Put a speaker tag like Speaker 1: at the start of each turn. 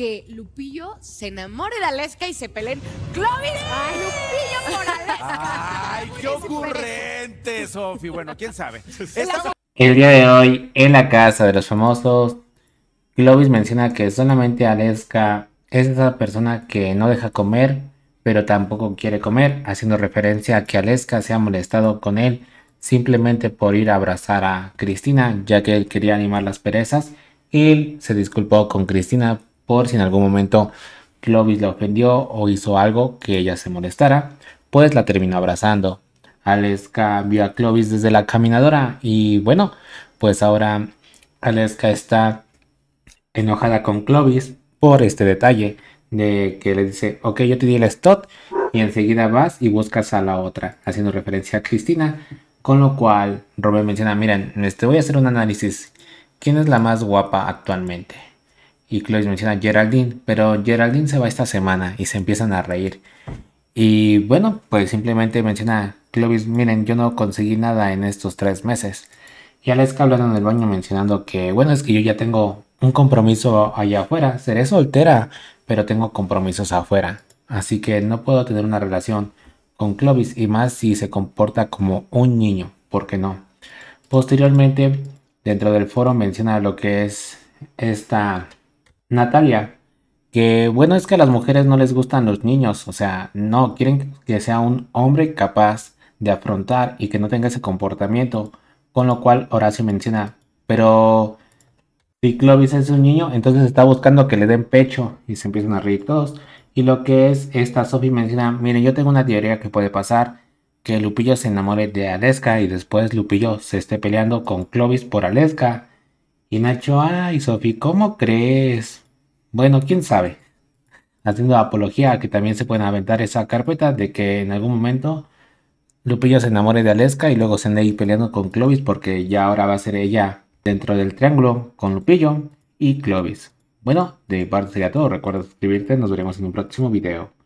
Speaker 1: que Lupillo se enamore de Aleska y se peleen. ¡Clovis! ¡Ay, Lupillo por Aleska! ¡Ay, qué ocurrente, Sofi! Bueno, quién sabe. El día de hoy, en la casa de los famosos, Clovis menciona que solamente Aleska es esa persona que no deja comer, pero tampoco quiere comer, haciendo referencia a que Aleska se ha molestado con él simplemente por ir a abrazar a Cristina, ya que él quería animar las perezas. Él se disculpó con Cristina por si en algún momento Clovis la ofendió o hizo algo que ella se molestara, pues la terminó abrazando. Aleska vio a Clovis desde la caminadora y bueno, pues ahora Aleska está enojada con Clovis por este detalle de que le dice, ok, yo te di el stop y enseguida vas y buscas a la otra, haciendo referencia a Cristina, con lo cual Robert menciona, miren, este voy a hacer un análisis, ¿quién es la más guapa actualmente? y Clovis menciona Geraldine, pero Geraldine se va esta semana y se empiezan a reír. Y bueno, pues simplemente menciona Clovis, miren, yo no conseguí nada en estos tres meses. Y Aleska hablando en el baño mencionando que, bueno, es que yo ya tengo un compromiso allá afuera, seré soltera, pero tengo compromisos afuera. Así que no puedo tener una relación con Clovis y más si se comporta como un niño, ¿por qué no? Posteriormente, dentro del foro menciona lo que es esta Natalia, que bueno es que a las mujeres no les gustan los niños, o sea, no, quieren que sea un hombre capaz de afrontar y que no tenga ese comportamiento, con lo cual Horacio menciona, pero si Clovis es un niño, entonces está buscando que le den pecho y se empiezan a reír todos. Y lo que es esta Sofi menciona, miren, yo tengo una teoría que puede pasar, que Lupillo se enamore de Aleska y después Lupillo se esté peleando con Clovis por Aleska. Y Nacho, ay Sofi, ¿cómo crees? Bueno, quién sabe. Haciendo apología a que también se pueden aventar esa carpeta de que en algún momento Lupillo se enamore de Aleska y luego se ande ahí peleando con Clovis porque ya ahora va a ser ella dentro del triángulo con Lupillo y Clovis. Bueno, de mi parte sería todo. Recuerda suscribirte. Nos veremos en un próximo video.